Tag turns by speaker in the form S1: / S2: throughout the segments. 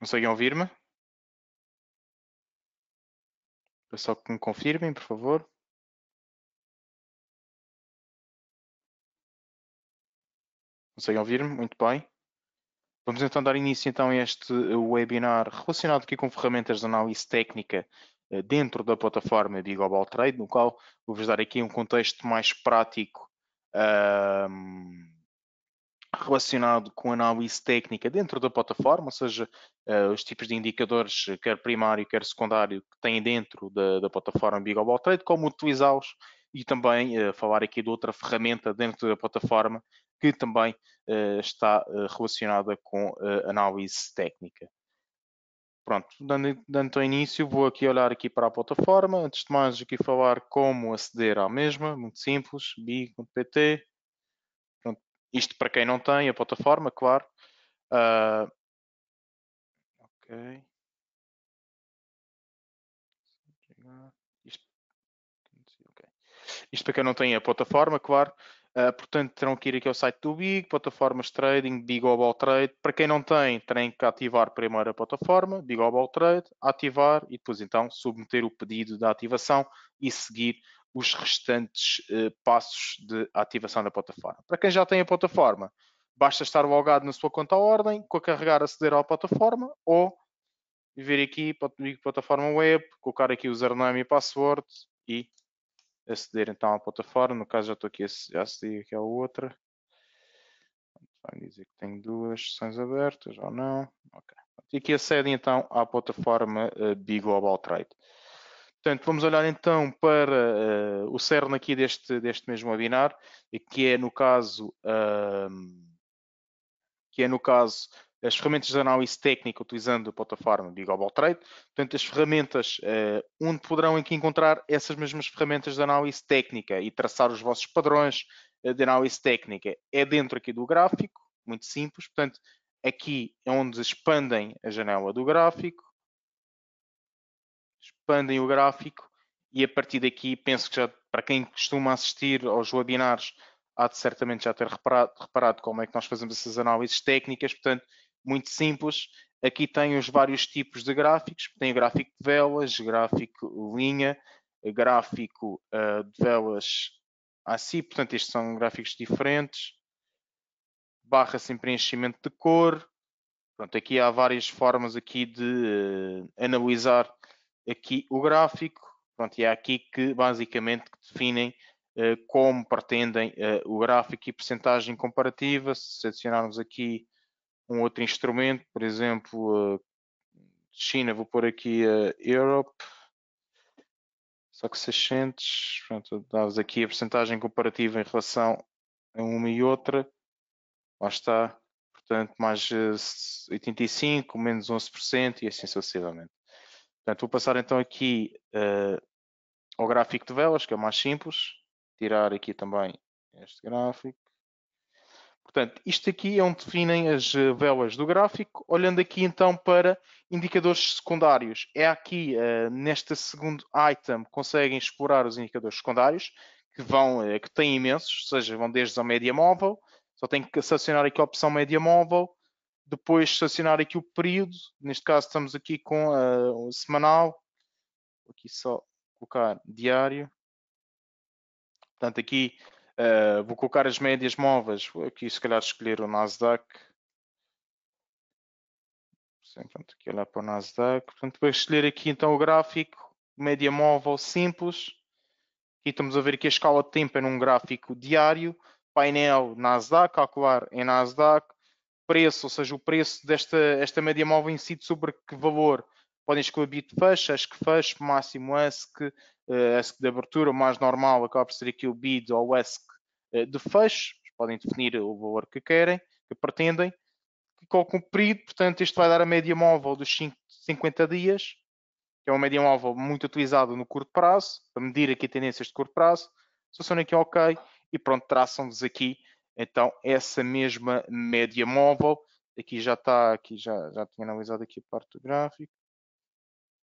S1: Conseguem ouvir-me? É só que me confirmem, por favor. Conseguem ouvir-me? Muito
S2: bem. Vamos então dar início então a este eh, webinar relacionado aqui com ferramentas de análise técnica eh, dentro da plataforma de Global Trade, no qual vou-vos dar aqui um contexto mais prático relacionado com análise técnica dentro da plataforma, ou seja, eh, os tipos de indicadores, eh, quer primário, quer secundário, que têm dentro da, da plataforma Big Global Trade, como utilizá-los e também eh, falar aqui de outra ferramenta dentro da plataforma que também está relacionada com análise técnica. Pronto, dando, dando início, vou aqui olhar aqui para a plataforma. Antes de mais, aqui falar como aceder à mesma, muito simples, big.pt, isto para quem não tem a plataforma, claro. Uh, ok. Isto, para quem não tem a plataforma, claro. Uh, portanto, terão que ir aqui ao site do Big, plataformas trading, Big Global Trade. Para quem não tem, terem que ativar primeiro a plataforma, Big Global Trade, ativar e depois então submeter o pedido da ativação e seguir os restantes eh, passos de ativação da plataforma. Para quem já tem a plataforma, basta estar logado na sua conta com ordem, carregar aceder à plataforma ou vir aqui para a plataforma web, colocar aqui o username e password e aceder então à plataforma. No caso já estou aqui, já acedi aqui à outra. Vai dizer que tenho duas sessões abertas ou não. Ok. E aqui acedem então à plataforma uh, Global Trade. Portanto, vamos olhar então para uh, o cerne aqui deste, deste mesmo webinar, que é no caso, uh, que é no caso as ferramentas de análise técnica utilizando a plataforma de Global Trade. Portanto, as ferramentas uh, onde poderão aqui encontrar essas mesmas ferramentas de análise técnica e traçar os vossos padrões eh, de análise técnica é dentro aqui do gráfico, muito simples. Portanto, aqui é onde expandem a janela do gráfico expandem o gráfico e a partir daqui penso que já para quem costuma assistir aos webinars há de certamente já ter reparado, reparado como é que nós fazemos essas análises técnicas, portanto, muito simples. Aqui tem os vários tipos de gráficos, tem o gráfico de velas, gráfico linha, gráfico uh, de velas assim, portanto, estes são gráficos diferentes, barra sem preenchimento de cor, pronto, aqui há várias formas aqui de uh, analisar aqui o gráfico, pronto, e é aqui que basicamente definem uh, como pretendem uh, o gráfico e percentagem comparativa. Se adicionarmos aqui um outro instrumento, por exemplo, uh, China, vou pôr aqui a Europe, só que 600, pronto, dá-vos aqui a percentagem comparativa em relação a uma e outra, lá está, portanto, mais 85, menos 11% e assim sucessivamente. Portanto, vou passar então aqui uh, ao gráfico de velas, que é o mais simples. Tirar aqui também este gráfico. Portanto, isto aqui é onde definem as eh, velas do gráfico. Olhando aqui então para indicadores secundários. É aqui, uh, segundo item, conseguem explorar os indicadores secundários, que, vão, uh, que têm imensos, ou seja, vão desde a média móvel, só tem que selecionar aqui a opção média móvel, depois selecionar aqui o período, neste caso estamos aqui com uh, o semanal, aqui só colocar diário, portanto aqui uh, vou colocar as médias móveis, vou aqui se calhar escolher o Nasdaq, portanto aqui olhar para o Nasdaq, portanto vou escolher aqui então o gráfico, média móvel simples, aqui estamos a ver aqui a escala de tempo é num gráfico diário, painel Nasdaq, calcular em Nasdaq, preço, ou seja, o preço desta esta média móvel incide sobre que valor? Podem escolher bid acho que fecho máximo ask, uh, ask de abertura, mais normal acaba por ser aqui o bid ou ask uh, de fecho, podem definir o valor que querem, que pretendem, qual cumprido, portanto, isto vai dar a média móvel dos 50 dias, que é uma média móvel muito utilizada no curto prazo, para medir aqui tendências de curto prazo, selecionem aqui OK e pronto, traçam-vos aqui então, essa mesma média móvel, aqui já está, aqui já, já tinha analisado aqui a parte do gráfico.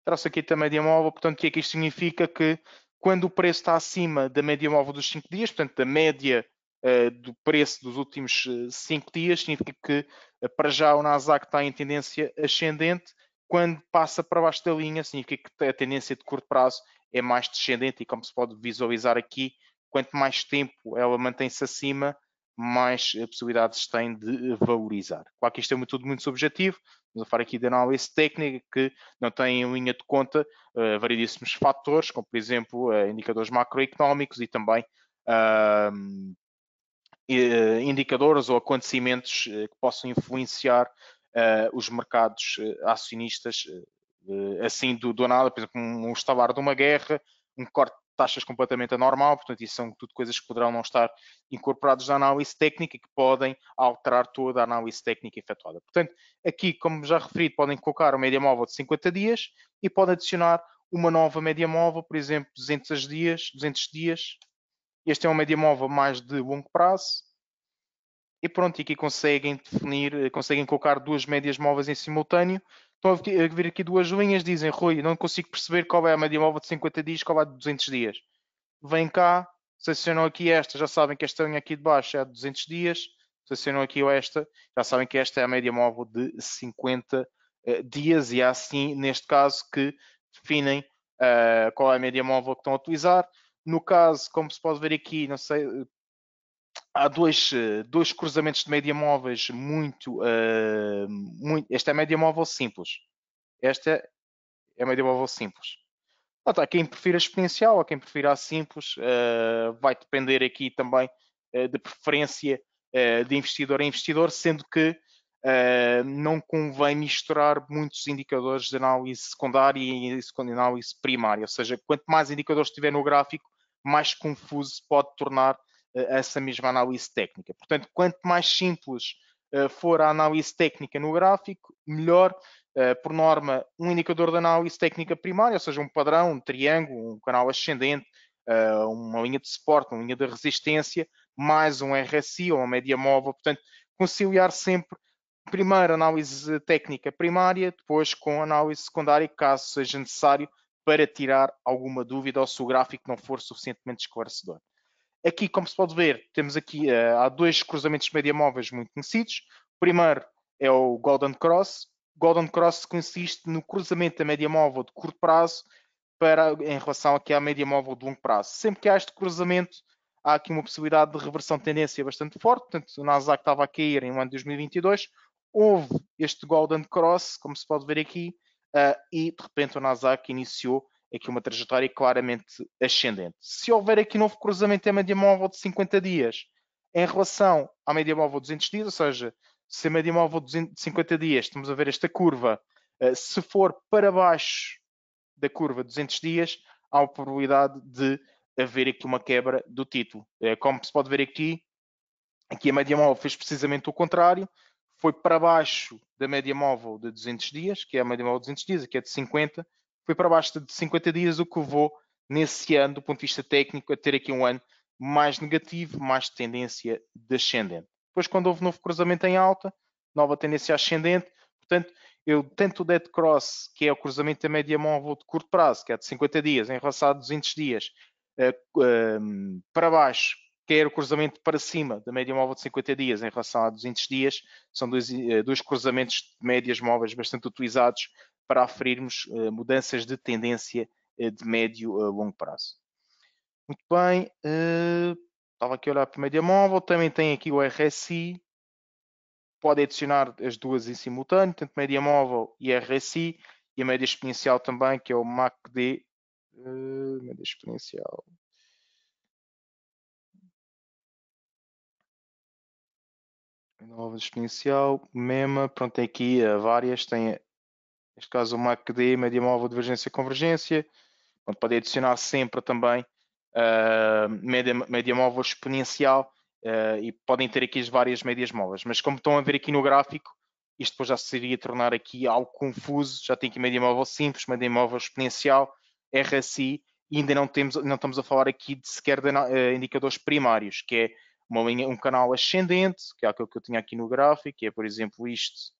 S2: Traço aqui a média móvel, portanto, o que é que isto significa? Que quando o preço está acima da média móvel dos 5 dias, portanto, da média uh, do preço dos últimos 5 eh, dias, significa que uh, para já o Nasdaq está em tendência ascendente, quando passa para baixo da linha, significa que a tendência de curto prazo é mais descendente e como se pode visualizar aqui, quanto mais tempo ela mantém-se acima, mais eh, possibilidades têm de eh, valorizar. Claro que isto é tudo muito subjetivo, vamos falar aqui de análise técnica que não tem em linha de conta uh, variedíssimos fatores, como por exemplo uh, indicadores macroeconómicos e também uh, indicadores ou acontecimentos que possam influenciar os mercados acionistas assim do, do nada, por exemplo um, um estalar de uma guerra, um corte taxas completamente anormal, portanto, isso são tudo coisas que poderão não estar incorporadas na análise técnica e que podem alterar toda a análise técnica efetuada. Portanto, aqui, como já referi, podem colocar uma média móvel de 50 dias e podem adicionar uma nova média móvel, por exemplo, 200 dias, 200 dias. Este é uma média móvel mais de longo prazo, e pronto, e aqui conseguem definir, eh, conseguem colocar duas médias móveis em simultâneo. Estão a vir aqui duas linhas, dizem, Rui, não consigo perceber qual é a média móvel de 50 dias, qual é a de 200 dias. Vem cá, selecionam aqui esta, já sabem que esta linha aqui de baixo é a de 200 dias, selecionam aqui esta, já sabem que esta é a média móvel de 50 eh, dias e é assim, neste caso, que definem uh, qual é a média móvel que estão a utilizar. No caso, como se pode ver aqui, não sei, há dois, eh, dois cruzamentos de média móveis muito, uh, muito. Esta é média móvel simples. Esta é média móvel simples. tá, quem prefira exponencial ou quem prefira a simples uh, vai depender aqui também uh, de preferência de investidor a investidor, sendo que não convém misturar muitos indicadores de análise secundária e análise primária, ou seja, quanto mais indicadores tiver no gráfico, mais confuso pode tornar eh, essa mesma análise técnica. Portanto, quanto mais simples eh, for a análise técnica no gráfico, melhor. Eh, por norma, um indicador de análise técnica primária, ou seja, um padrão, um triângulo, um canal ascendente, uma linha de suporte, uma linha de resistência, mais um RSI ou uma média móvel. Portanto, conciliar sempre primeiro análise técnica primária, depois com análise secundária, caso seja necessário, para tirar alguma dúvida ou se o gráfico não for suficientemente esclarecedor. Aqui, como se pode ver, temos aqui uh, há dois cruzamentos de média móveis muito conhecidos. O primeiro é o Golden Cross. Golden Cross consiste no cruzamento da média móvel de curto prazo para, em relação aqui à média móvel de longo prazo. Sempre que há este cruzamento, há aqui uma possibilidade de reversão de tendência bastante forte. Portanto, o Nasdaq estava a cair em um ano de 2022. Houve este Golden Cross, como se pode ver aqui, uh, e de repente o Nasdaq iniciou aqui uma trajetória claramente ascendente. Se houver aqui novo cruzamento da média móvel de 50 dias em relação à média móvel de 200 dias, ou seja, se a média móvel de 50 dias, estamos a ver esta curva, eh, se for para baixo da curva de 200 dias, há a probabilidade de haver aqui uma quebra do título. Eh, como se pode ver aqui, aqui a média móvel fez precisamente o contrário, foi para baixo da média móvel de 200 dias, que é a média móvel de 200 dias, aqui é de 50, foi para baixo de 50 dias, o que vou nesse ano, do ponto de vista técnico, a ter aqui um ano mais negativo, mais tendência descendente. Depois, quando houve novo cruzamento em alta, nova tendência ascendente, portanto, eu tanto o dead cross, que é o cruzamento da média móvel de curto prazo, que é de 50 dias, em relação a 200 dias, eh, ehm, para baixo, quer o cruzamento para cima da média móvel de 50 dias em relação a 200 dias, são dois, eh, dois cruzamentos de médias móveis bastante utilizados para aferirmos eh, mudanças de tendência eh, de médio a longo prazo. Muito bem, eh, estava aqui a olhar para o média móvel, também tem aqui o RSI, pode adicionar as duas em simultâneo, tanto média móvel e RSI, e a média exponencial também, que é o MACD, média exponencial,
S1: nova exponencial,
S2: MEMA, pronto, tem aqui várias, tem neste caso o MACD, média móvel, divergência e convergência, onde podem adicionar sempre também uh, média, média móvel exponencial uh, e podem ter aqui as várias médias móveis. Mas como estão a ver aqui no gráfico, isto depois já seria tornar aqui algo confuso, já tem aqui média móvel simples, média móvel exponencial, RSI, e ainda não, temos, não estamos a falar aqui de sequer de uh, indicadores primários, que é uma linha, um canal ascendente, que é aquilo que eu tinha aqui no gráfico, que é, por exemplo, isto,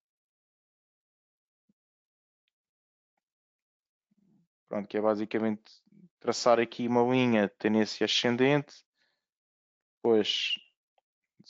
S2: Pronto, que é basicamente traçar aqui uma linha de tendência ascendente, depois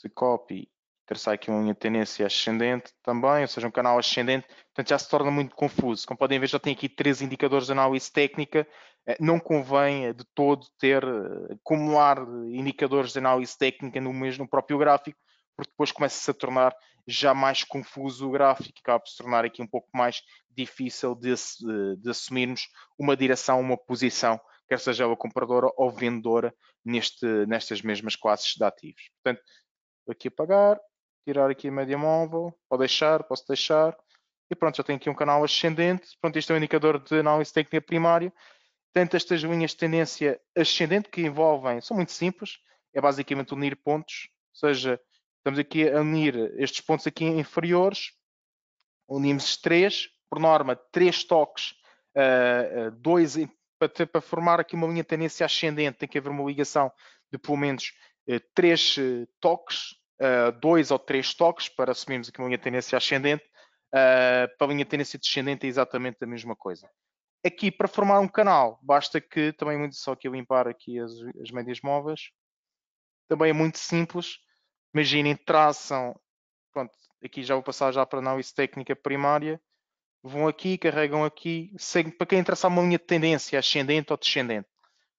S2: de copy, traçar aqui uma linha de tendência ascendente também, ou seja, um canal ascendente, portanto já se torna muito confuso. Como podem ver, já tem aqui três indicadores de análise técnica, eh, não convém eh, de todo ter, eh, acumular indicadores de análise técnica no mesmo no próprio gráfico, porque depois começa-se a tornar já mais confuso o gráfico, acaba por se tornar aqui um pouco mais difícil de, de assumirmos uma direção, uma posição, quer seja ela compradora ou vendedora, neste, nestas mesmas classes de ativos. Portanto, aqui apagar, tirar aqui a média móvel, pode deixar, posso deixar, e pronto, já tenho aqui um canal ascendente, pronto, este é um indicador de análise técnica primária, tanto estas linhas de tendência ascendente que envolvem, são muito simples, é basicamente unir pontos, ou seja, Estamos aqui a unir estes pontos aqui inferiores, unimos três, por norma, três toques, uh, dois para, ter, para, formar aqui uma linha de tendência ascendente, tem que haver uma ligação de pelo menos uh, três toques, uh, dois ou três toques, para assumirmos aqui uma linha de tendência ascendente. Uh, para a linha de tendência descendente é exatamente a mesma coisa. Aqui, para formar um canal, basta que, também muito só que limpar aqui as, as médias móveis, também é muito simples, imaginem, traçam, pronto, aqui já vou passar já para análise técnica primária, vão aqui, carregam aqui, para quem traçar uma linha de tendência, ascendente ou descendente.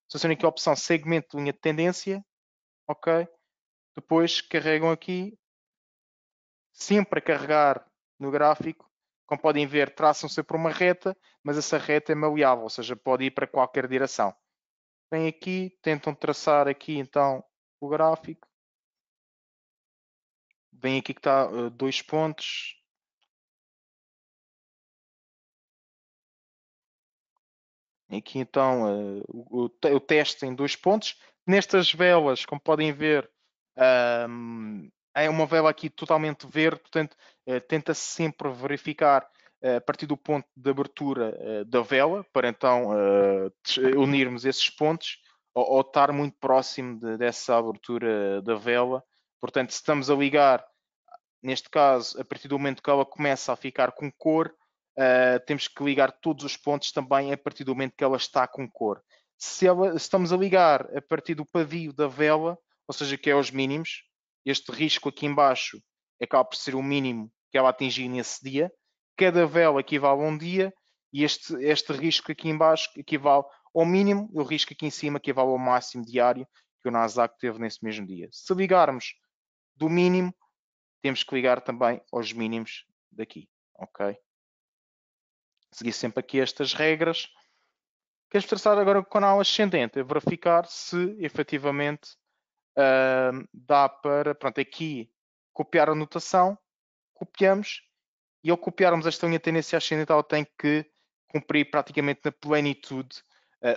S2: Selecionem aqui a opção segmento de linha de tendência, ok? Depois carregam aqui, sempre a carregar no gráfico, como podem ver, traçam-se por uma reta, mas essa reta é maleável, ou seja, pode ir para qualquer direção. Vêm aqui, tentam traçar aqui então o gráfico, Bem aqui que está uh, dois
S1: pontos.
S2: Aqui então uh, o, o teste em dois pontos. Nestas velas, como podem ver, é uma vela aqui totalmente verde, portanto, uh, eh, tenta-se sempre verificar a partir do ponto de abertura da vela, para então unirmos esses pontos, ou, ou estar muito próximo de, dessa abertura da vela, Portanto, se estamos a ligar, neste caso, a partir do momento que ela começa a ficar com cor, uh, temos que ligar todos os pontos também a partir do momento que ela está com cor. Se, ela, se estamos a ligar a partir do pavio da vela, ou seja, que é aos mínimos, este risco aqui embaixo acaba por ser o mínimo que ela atingir nesse dia, cada vela equivale a um dia e este, este risco aqui embaixo equivale ao mínimo, o risco aqui em cima equivale ao máximo diário que o Nasdaq teve nesse mesmo dia. Se ligarmos do mínimo, temos que ligar também aos mínimos daqui, ok? Seguir sempre aqui estas regras. Queres traçar agora o canal ascendente, é verificar se efetivamente uh, dá para, pronto, aqui copiar a notação, copiamos e ao copiarmos esta linha tendência ascendente ela tem que cumprir praticamente na plenitude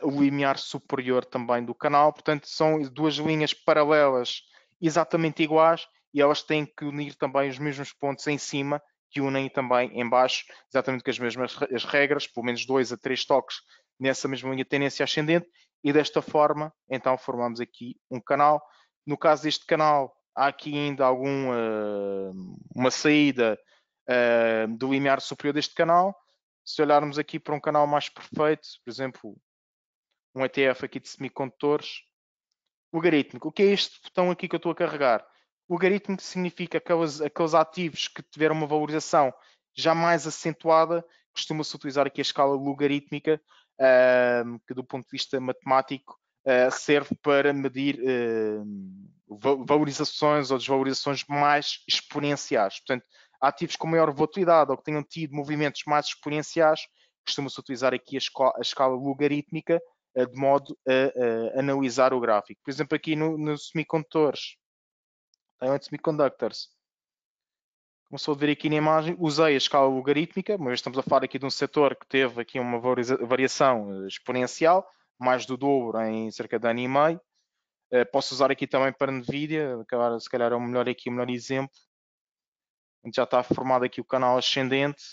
S2: uh, o limiar superior também do canal, portanto são duas linhas paralelas exatamente iguais e elas têm que unir também os mesmos pontos em cima que unem também em baixo, exatamente com as mesmas as regras, pelo menos dois a três toques nessa mesma linha de tendência ascendente e desta forma, então formamos aqui um canal. No caso deste canal, há aqui ainda alguma eh, uma saída uh, do limiar superior deste canal. Se olharmos aqui para um canal mais perfeito, por exemplo, um ETF aqui de semicondutores, logarítmico. O que é este botão aqui que eu estou a carregar? Logarítmico significa aqueles, aqueles ativos que tiveram uma valorização já mais acentuada, costuma-se utilizar aqui a escala logarítmica, uh, que do ponto de vista matemático uh, serve para medir uh, valorizações ou desvalorizações mais exponenciais. Portanto, ativos com maior volatilidade ou que tenham tido movimentos mais exponenciais, costuma-se utilizar aqui a, a escala logarítmica de modo a, a, analisar o gráfico. Por exemplo, aqui no, no semicondutores, Taiwan Semiconductors, começou a ver aqui na imagem, usei a escala logarítmica, mas estamos a falar aqui de um setor que teve aqui uma variação eh, exponencial, mais do dobro em cerca de ano e meio. Eh, posso usar aqui também para a NVIDIA, acabar, se calhar é o melhor aqui, o melhor exemplo. Já está formado aqui o canal ascendente.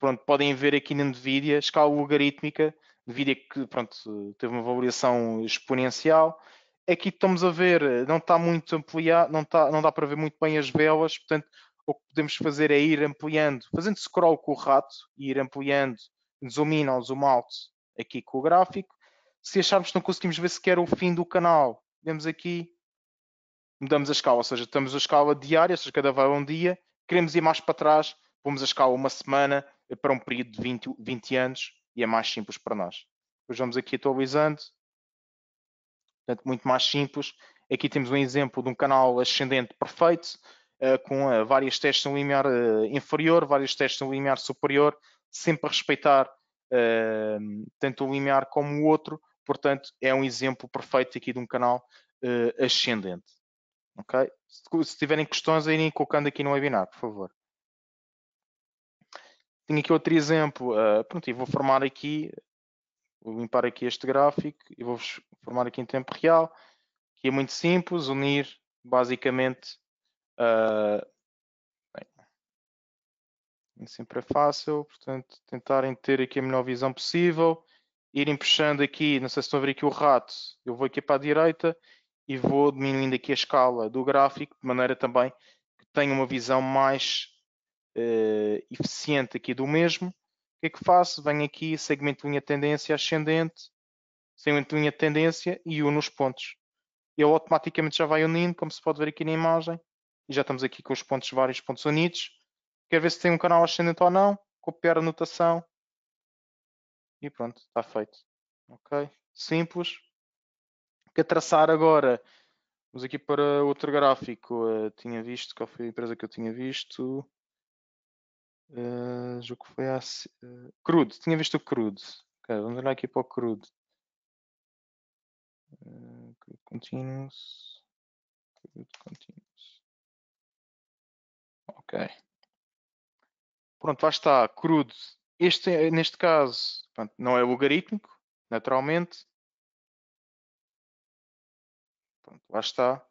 S2: Pronto, podem ver aqui na NVIDIA, escala logarítmica, devido a que pronto, teve uma valorização exponencial. Aqui estamos a ver, não está muito ampliado, não, está, não dá para ver muito bem as velas, portanto, o que podemos fazer é ir ampliando, fazendo scroll com o rato e ir ampliando, zoom in ou zoom out aqui com o gráfico. Se acharmos que não conseguimos ver sequer o fim do canal, vemos aqui, mudamos a escala, ou seja, estamos a escala diária, ou seja, cada vai é um dia, queremos ir mais para trás, pomos a escala uma semana para um período de 20, 20 anos, e é mais simples para nós. Depois vamos aqui atualizando, portanto, muito mais simples. Aqui temos um exemplo de um canal ascendente perfeito, eh, com eh, várias testes no limiar eh, inferior, várias testes no limiar superior, sempre a respeitar tanto o limiar como o outro, portanto, é um exemplo perfeito aqui de um canal ascendente. Okay? Se tiverem questões, irem colocando aqui no webinar, por favor. Tenho aqui outro exemplo. Uh, pronto, e vou formar aqui, vou limpar aqui este gráfico e vou formar aqui em tempo real, que é muito simples, unir basicamente. Uh, sempre é fácil, portanto, tentarem ter aqui a melhor visão possível, irem puxando aqui, não sei se estão a ver aqui o rato, eu vou aqui para a direita e vou diminuindo aqui a escala do gráfico, de maneira também que tenha uma visão mais uh, eficiente aqui do mesmo, o que é que faço? Venho aqui, segmento de linha tendência ascendente, segmento de linha tendência e uno os pontos. Ele automaticamente já vai unindo, como se pode ver aqui na imagem, e já estamos aqui com os pontos, vários pontos unidos. Quer ver se tem um canal ascendente ou não, copiar a notação e pronto, está feito. Ok? Simples. Quer é traçar agora Vamos aqui para outro gráfico. Uh, tinha visto, qual foi a empresa que eu tinha visto? Uh, eh, que foi a. Uh, eh, crudo, tinha visto o Crude. Okay, vamos olhar aqui para o Crude
S1: Uh, continuous. Crude continuous.
S2: Ok. Pronto, lá está. Crude. Este, neste caso, pronto, não é logarítmico, naturalmente. Pronto, lá está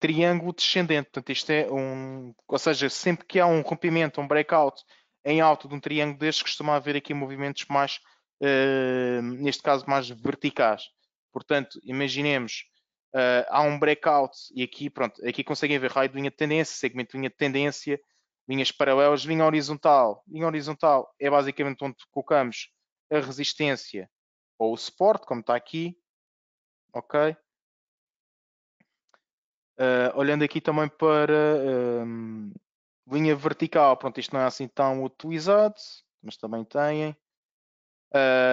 S2: triângulo descendente. Portanto, isto é um, ou seja, sempre que há um rompimento, um breakout em alto de um triângulo deste, costuma haver aqui movimentos mais, uh, neste caso, mais verticais. Portanto, imaginemos, uh, há um breakout e aqui, pronto, aqui conseguem ver raio de linha de tendência, segmento de linha de tendência, linhas paralelas, linha horizontal. Linha horizontal é basicamente onde colocamos a resistência ou o suporte, como está aqui, ok? Uh, olhando aqui também para um, linha vertical, pronto, isto não é assim tão utilizado, mas também têm. Uh,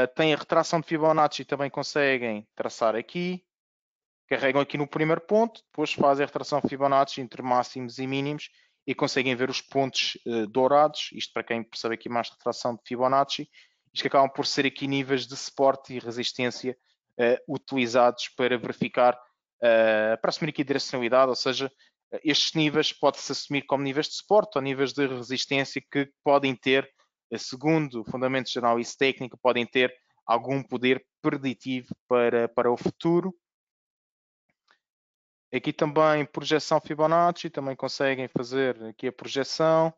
S2: ah, tem a retração de Fibonacci, também conseguem traçar aqui. Carregam aqui no primeiro ponto, depois fazem a retração Fibonacci entre máximos e mínimos e conseguem ver os pontos uh, dourados, isto para quem percebe aqui mais retração de Fibonacci, isto que acabam por ser aqui níveis de suporte e resistência uh, utilizados para verificar eh, para assumir aqui a direcionalidade, ou seja, estes níveis podem se assumir como níveis de suporte ou níveis de resistência que podem ter, eh, segundo o fundamento geral e técnico, podem ter algum poder preditivo para, para o futuro. Aqui também projeção Fibonacci, também conseguem fazer aqui a projeção.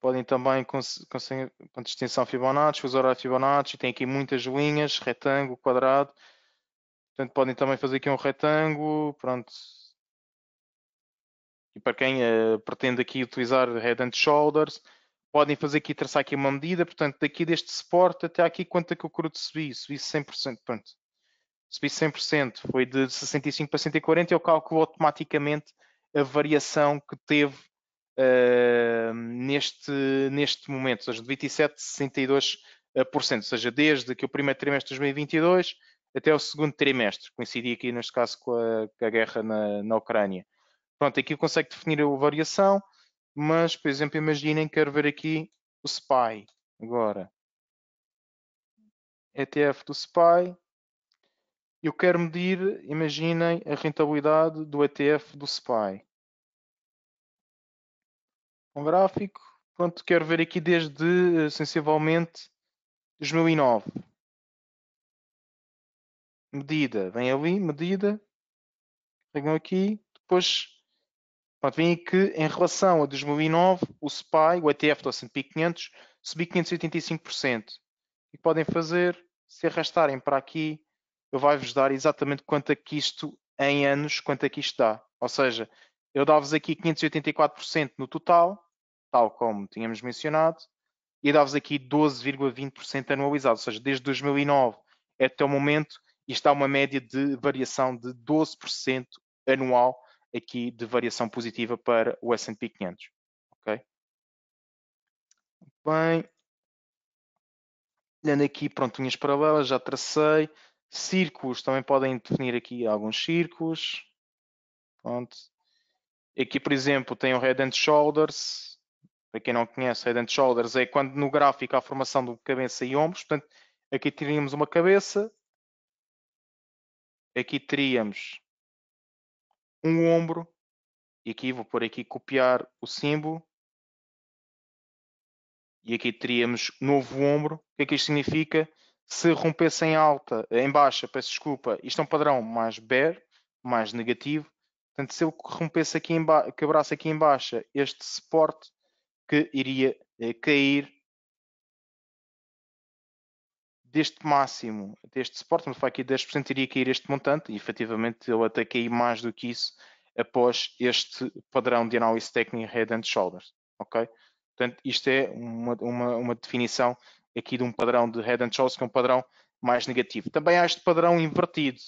S2: Podem também conseguir distinção Fibonacci, fuso Fibonacci, tem aqui muitas linhas, retângulo, quadrado. Portanto, podem também fazer aqui um retângulo, pronto. E para quem uh, pretende aqui utilizar head and shoulders, podem fazer aqui, traçar aqui uma medida, portanto, daqui deste suporte até aqui, quanto é que o crudo subi? Subi 100%, pronto. Subi 100%, foi de 65 para 140, eu calculo automaticamente a variação que teve uh, neste, neste momento, ou seja, de 27 a 62%, ou seja, desde que o primeiro trimestre de 2022 até o segundo trimestre, coincidia aqui neste caso com a, com a guerra na, na, Ucrânia. Pronto, aqui consegue definir a variação, mas, por exemplo, imaginem, quero ver aqui o SPY, agora. ETF do SPY, eu quero medir, imaginem, a rentabilidade do ETF do SPY. Um gráfico, pronto, quero ver aqui desde,
S1: sensivelmente, 2009
S2: medida, vem ali, medida, pegam aqui, depois pronto, vem que em relação a 2009 o SPY, o ETF do S&P 500 subiu 585% e podem fazer, se arrastarem para aqui, eu vai-vos dar exatamente quanto é que isto em anos, quanto é que isto dá, ou seja eu dava-vos aqui 584% no total tal como tínhamos mencionado e dava-vos aqui 12,20% anualizado, ou seja, desde 2009 até o momento está uma média de variação de 12% anual aqui de variação positiva para o S&P 500. Ok? Bem, olhando aqui prontinhas paralelas, já tracei. Círculos, também podem definir aqui alguns círculos. Pronto. Aqui, por exemplo, tem o Head and Shoulders. Para quem não conhece, Head and Shoulders é quando no gráfico há a formação de cabeça e ombros. Portanto, aqui teríamos uma cabeça, aqui teríamos um ombro, e aqui vou por aqui copiar o símbolo, e aqui teríamos novo ombro. O que é que isto significa? Se rompesse em alta, em baixa, peço desculpa, isto é um padrão mais bear, mais negativo. Portanto, se eu rompesse aqui em quebrasse aqui em baixa este suporte, que iria eh, cair deste máximo, deste suporte, onde foi aqui 10%, iria cair este montante, e efetivamente ele até caiu mais do que isso após este padrão de análise técnica head and shoulders, ok? Portanto, isto é uma, uma, uma definição aqui de um padrão de head and shoulders, que é um padrão mais negativo. Também há este padrão invertido,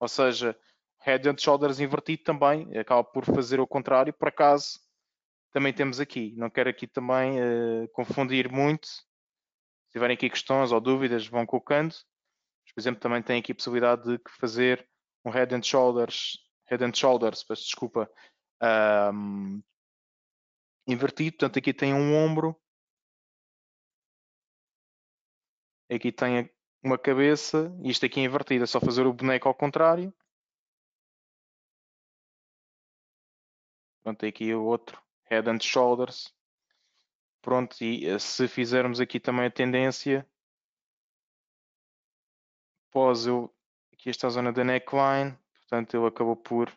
S2: ou seja, head and shoulders invertido também acaba por fazer o contrário, por acaso também temos aqui. Não quero aqui também uh, confundir muito, se tiverem aqui questões ou dúvidas, vão colocando. por exemplo, também tem aqui a possibilidade de fazer um head and shoulders, head and shoulders, peço desculpa, um, invertido. Portanto, aqui tem um ombro,
S1: aqui tem uma cabeça, e isto aqui é invertido, é só fazer o boneco ao contrário.
S2: Pronto, tem aqui o outro, head and shoulders. Pronto, e eh, se fizermos aqui também a tendência, pós eu, aqui esta zona da neckline, portanto ele acabou por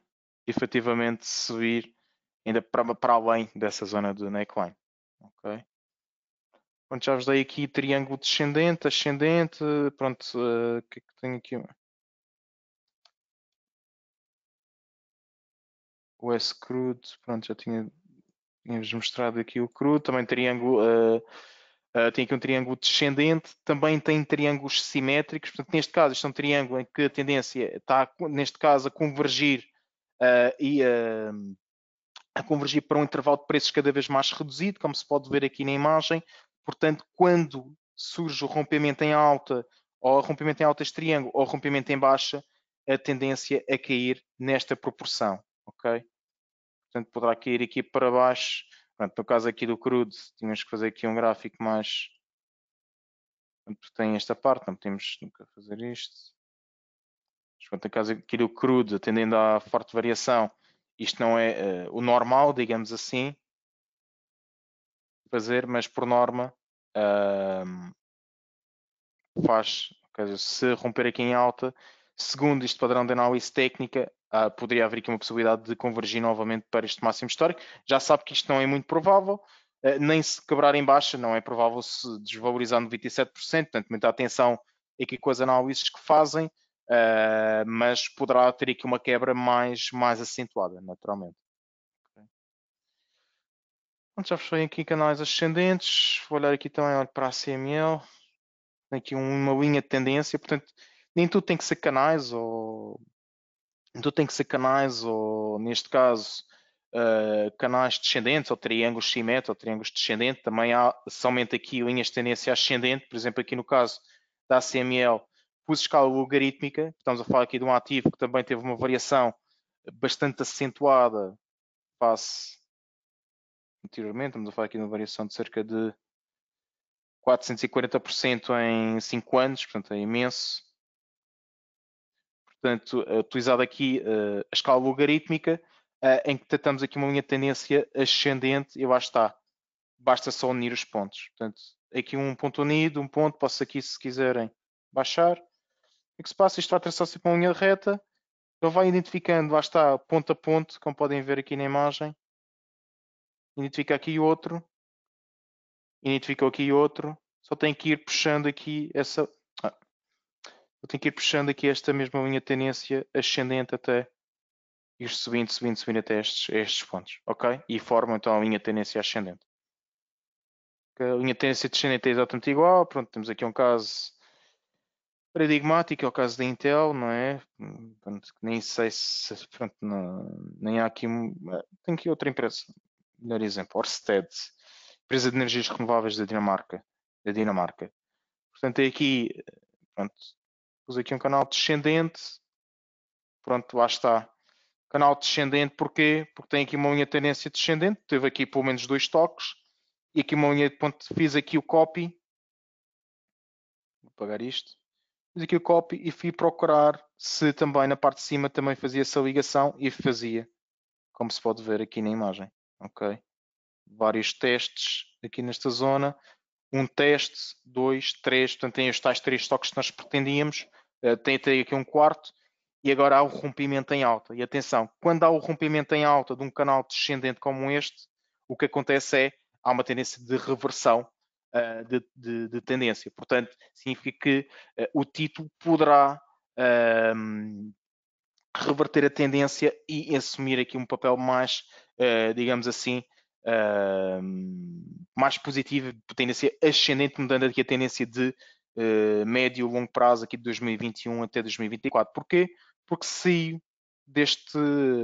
S2: efetivamente subir ainda para, para além dessa zona da neckline. ok Pronto, já vos dei aqui triângulo descendente, ascendente, pronto, o uh, eh, que é que tenho aqui?
S1: O S-crude,
S2: pronto, já tinha tínhamos mostrado aqui o cru, também triângulo, uh, uh, tem aqui um triângulo descendente, também tem triângulos simétricos, portanto, neste caso, isto é um triângulo em que a tendência está, neste caso, a convergir uh, e a convergir para um intervalo de preços cada vez mais reduzido, como se pode ver aqui na imagem, portanto, quando surge o rompimento em alta, ou rompimento em alta este triângulo, ou rompimento em baixa, a tendência a cair nesta proporção, ok? portanto poderá cair aqui para baixo. Pronto, no caso aqui do crude, tínhamos que fazer aqui um gráfico mais. Portanto, tem esta parte, não podemos nunca fazer isto. Mas, no caso aqui do crude, atendendo à forte variação, isto não é uh, o normal, digamos assim, fazer, mas por norma uh, faz. Caso, se romper aqui em alta, segundo este padrão de análise técnica, uh, poderia haver aqui uma possibilidade de convergir novamente para este máximo histórico. Já sabe que isto não é muito provável, uh, nem se quebrar em baixa, não é provável se desvalorizar 27%, portanto, muita atenção aqui com as análises que fazem, uh, mas poderá ter aqui uma quebra mais, mais acentuada, naturalmente. Pronto, já fechei aqui canais ascendentes. Vou olhar aqui também olho para a CML. Tem aqui uma linha de tendência, portanto, nem tudo tem que ser canais ou então tem que ser canais, ou neste caso, uh, canais descendentes, ou triângulos simétricos, ou triângulos descendentes. Também há, se aumenta aqui linhas de tendência ascendente, por exemplo, aqui no caso da ACML, pus escala logarítmica, estamos a falar aqui de um ativo que também teve uma variação bastante acentuada face anteriormente, estamos a falar aqui de uma variação de cerca de 440% em 5 anos, portanto é imenso. Portanto, eh, utilizado aqui uh, a escala logarítmica, uh, em que tratamos aqui uma linha de tendência ascendente e lá está. Basta só unir os pontos. Portanto, aqui um ponto unido, um ponto, posso aqui, se quiserem, baixar. O que se passa? Isto vai traçar sempre uma linha reta. então vai identificando, lá está, ponto a ponto, como podem ver aqui na imagem. Identifica aqui outro. Identifica aqui outro. Só tem que ir puxando aqui essa eu tenho que ir puxando aqui esta mesma linha de tendência ascendente até ir subindo, subindo, subindo até estes, estes pontos, ok? E forma então a linha de tendência ascendente. A linha de tendência descendente é exatamente igual, pronto, temos aqui um caso paradigmático, é o caso da Intel, não é? Pronto, nem sei se, pronto, não, nem há aqui, tem aqui outra empresa, melhor exemplo, Orsted, empresa de energias renováveis da Dinamarca, da Dinamarca. Portanto, é aqui, pronto, pus aqui um canal descendente, pronto, lá está. Canal descendente, porquê? Porque tem aqui uma linha de tendência descendente, teve aqui pelo menos dois toques, e aqui uma linha de ponto, fiz aqui o copy, vou apagar isto, fiz aqui o copy e fui procurar se também na parte de cima também fazia essa ligação, e fazia, como se pode ver aqui na imagem, ok? Vários testes aqui nesta zona, um teste, dois, três, portanto tem os tais três toques que nós pretendíamos, eh, tem até aqui um quarto, e agora há o rompimento em alta. E atenção, quando há o rompimento em alta de um canal descendente como este, o que acontece é, há uma tendência de reversão eh, de, de, de, tendência. Portanto, significa que eh, o título poderá ehm, reverter a tendência e assumir aqui um papel mais, digamos assim, mais positiva, tendência ascendente, mudando aqui a tendência de uh, médio e longo prazo aqui de 2021 até 2024. Porquê? Porque saiu deste,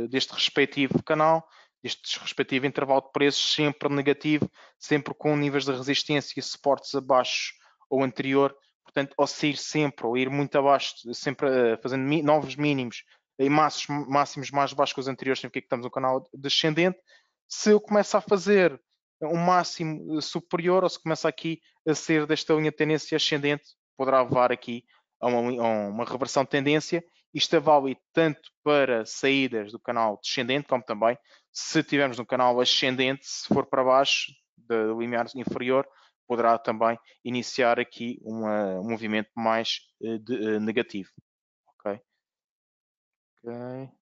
S2: deste respectivo canal, deste respectivo intervalo de preços, sempre negativo, sempre com níveis de resistência e suportes abaixo ou anterior, portanto, ou sair sempre, ou ir muito abaixo, sempre eh, fazendo novos mínimos e máximos, máximos mais baixos que os anteriores, significa que estamos no canal descendente, se eu começo a fazer um máximo eh, superior ou se começa aqui a ser desta linha de tendência ascendente, poderá levar aqui a uma, a uma reversão de tendência. Isto é válido tanto para saídas do canal descendente, como também se tivermos um canal ascendente, se for para baixo, do limiar inferior, poderá também iniciar aqui uma, um movimento mais eh, de, eh, negativo. Ok. okay.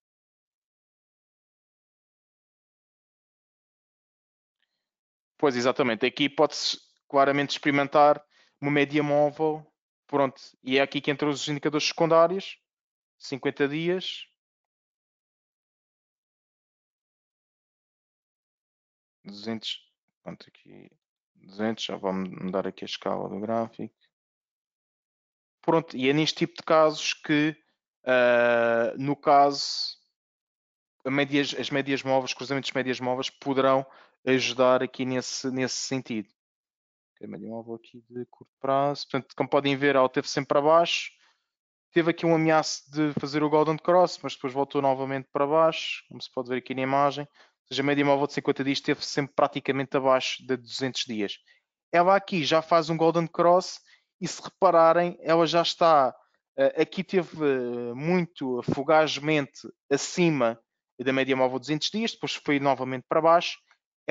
S2: Pois, exatamente. Aqui pode-se claramente experimentar uma média móvel. Pronto, e é aqui que entram os indicadores secundários.
S1: 50 dias.
S2: duzentos pronto, aqui 200, já vamos mudar aqui a escala do gráfico. Pronto, e é neste tipo de casos que, uh, no caso, médias, as médias móveis, cruzamentos de médias móveis, poderão ajudar aqui nesse, nesse sentido. A média móvel aqui de curto prazo. Portanto, como podem ver, ela teve sempre para baixo. Teve aqui um ameaço de fazer o Golden Cross, mas depois voltou novamente para baixo, como se pode ver aqui na imagem. Ou seja, a média móvel de 50 dias esteve sempre praticamente abaixo de 200 dias. Ela aqui já faz um Golden Cross e se repararem, ela já está eh, aqui teve eh, muito fugazmente acima da média móvel de 200 dias, depois foi novamente para baixo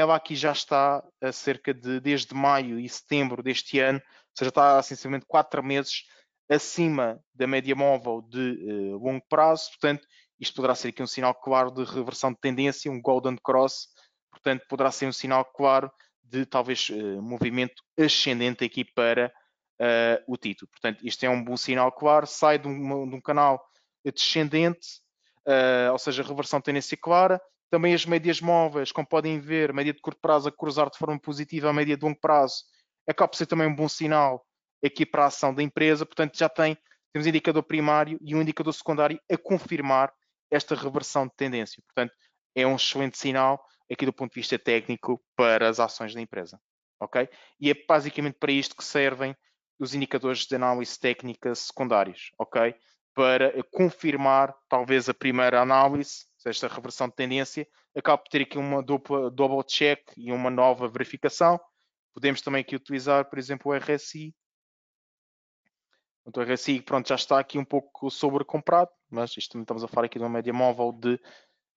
S2: ela aqui já está a cerca de, desde maio e setembro deste ano, ou seja, está sensivelmente quatro meses acima da média móvel de uh, longo prazo, portanto, isto poderá ser aqui um sinal claro de reversão de tendência, um golden cross, portanto, poderá ser um sinal claro de talvez uh, movimento ascendente aqui para uh, o título. Portanto, isto é um bom sinal claro, sai de um, de um canal descendente, ou seja, reversão de tendência clara, também as médias móveis, como podem ver, a média de curto prazo a cruzar de forma positiva a média de longo prazo, acaba por ser também um bom sinal aqui para a ação da empresa. Portanto, já tem, temos indicador primário e um indicador secundário a confirmar esta reversão de tendência. Portanto, é um excelente sinal aqui do ponto de vista técnico para as ações da empresa. Ok? E é basicamente para isto que servem os indicadores de análise técnica secundários, ok? Para confirmar, talvez, a primeira análise esta reversão de tendência, acaba por ter aqui uma dupla double check e uma nova verificação. Podemos também aqui utilizar, por exemplo, o RSI. O RSI pronto, já está aqui um pouco sobrecomprado, mas isto também estamos a falar aqui de uma média móvel de.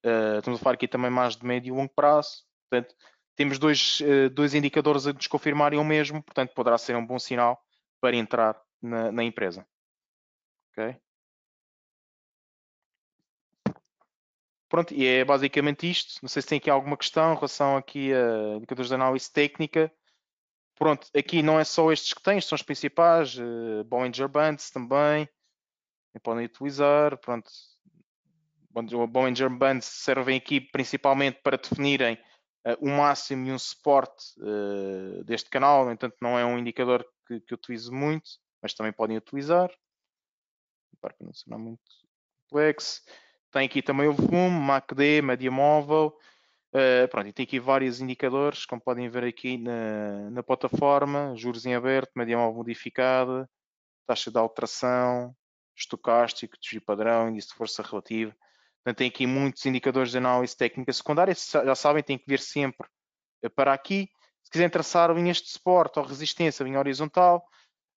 S2: Uh, estamos a falar aqui também mais de médio e longo prazo. Portanto, temos dois, uh, dois indicadores a nos confirmarem o mesmo, portanto, poderá ser um bom sinal para entrar na, na empresa. Okay? Pronto, e é basicamente isto. Não sei se tem aqui alguma questão em relação aqui a indicadores de análise técnica. Pronto, aqui não é só estes que tens, são os principais, uh, Bollinger Bands também, podem utilizar, pronto. Bollinger Bands servem aqui principalmente para definirem uh, o máximo e um suporte uh, deste canal, no entanto não é um indicador que, que utilizo muito, mas também podem utilizar. Para não ser muito complexo. Tem aqui também o volume, MACD, média móvel, uh, pronto, e tem aqui vários indicadores, como podem ver aqui na, na plataforma, juros em aberto, média móvel modificada, taxa de alteração, estocástico, desvio padrão, índice de força relativa. Portanto, tem aqui muitos indicadores de análise técnica secundária, já sabem, tem que vir sempre eh, para aqui. Se quiserem traçar linhas de suporte ou resistência, linha horizontal,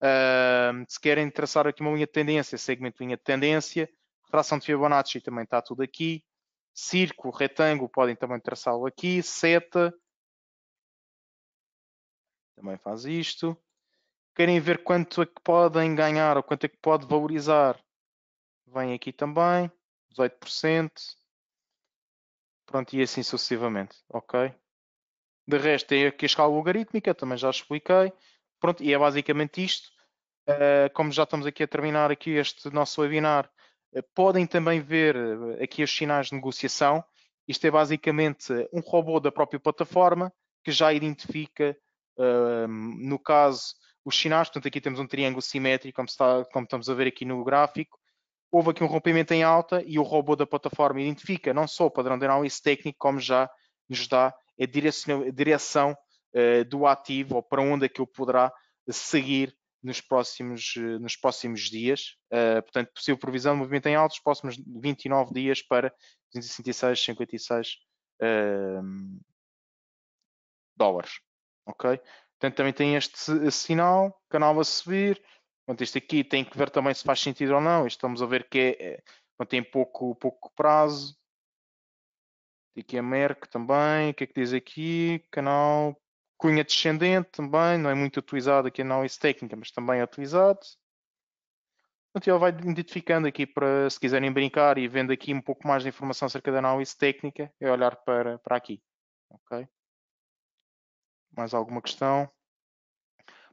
S2: uh, se querem traçar aqui uma linha de tendência, segmento de linha de tendência, Tração de Fibonacci também está tudo aqui. Círculo, retângulo, podem também traçá-lo aqui. Seta. Também faz isto. Querem ver quanto é que podem ganhar ou quanto é que pode valorizar? Vem aqui também. 18%. Pronto, e assim sucessivamente. Ok? De resto, tem aqui a escala logarítmica, também já expliquei. Pronto, e é basicamente isto. Uh, como já estamos aqui a terminar aqui este nosso webinar, Podem também ver eh, aqui os sinais de negociação. Isto é basicamente um robô da própria plataforma que já identifica, ehm, no caso, os sinais. Portanto, aqui temos um triângulo simétrico, como, está, como estamos a ver aqui no gráfico. Houve aqui um rompimento em alta e o robô da plataforma identifica não só o padrão de análise técnico, como já nos dá a direção, a direção eh, do ativo ou para onde é que ele poderá seguir nos próximos, eh, nos próximos dias. Uh, portanto, possível provisão de movimento em altos, próximos 29 dias para 266, 56 uh, dólares. Ok? Portanto, também tem este sinal, canal a subir. Portanto, isto aqui tem que ver também se faz sentido ou não. Isto estamos a ver que é, é tem pouco, pouco prazo. Aqui a Merck também. O que é que diz aqui? Canal Cunha descendente também, não é muito utilizado aqui na análise técnica, mas também é utilizado. Portanto, ele vai identificando aqui para, se quiserem brincar e vendo aqui um pouco mais de informação acerca da análise técnica, é olhar para, para aqui. Ok? Mais alguma questão?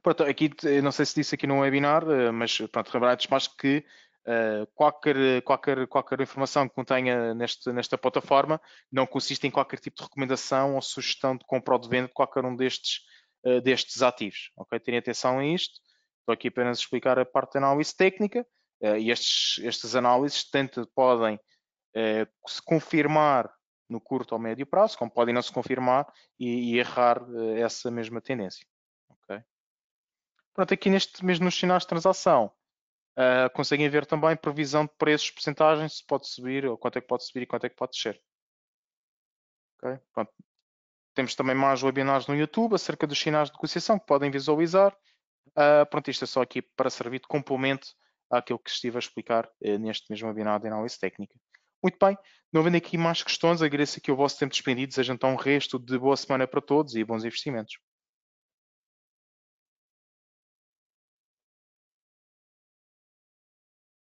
S2: Pronto, aqui, não sei se disse aqui no webinar, eh, mas pronto, lembrar-te mais que eh, qualquer, qualquer, qualquer informação que contenha neste, nesta plataforma não consiste em qualquer tipo de recomendação ou sugestão de compra ou de venda de qualquer um destes, uh, destes ativos. Ok, Terem atenção a isto. Estou aqui apenas a explicar a parte da análise técnica uh, e estes, estas análises tanto podem se confirmar no curto ou médio prazo, como podem não se confirmar e, e errar essa mesma tendência. Okay? Pronto, aqui neste mesmo nos sinais de transação, Uh, conseguem ver também previsão de preços, porcentagens, se pode subir, ou quanto é que pode subir e quanto é que pode descer. Okay? Pronto. Temos também mais webinars no YouTube acerca dos sinais de negociação que podem visualizar. Uh, pronto, isto é só aqui para servir de complemento àquilo que estive a explicar uh, neste mesmo webinar de análise técnica. Muito bem, não havendo aqui mais questões, agradeço aqui o vosso tempo despendido, desejo então um resto de boa semana para todos e bons investimentos.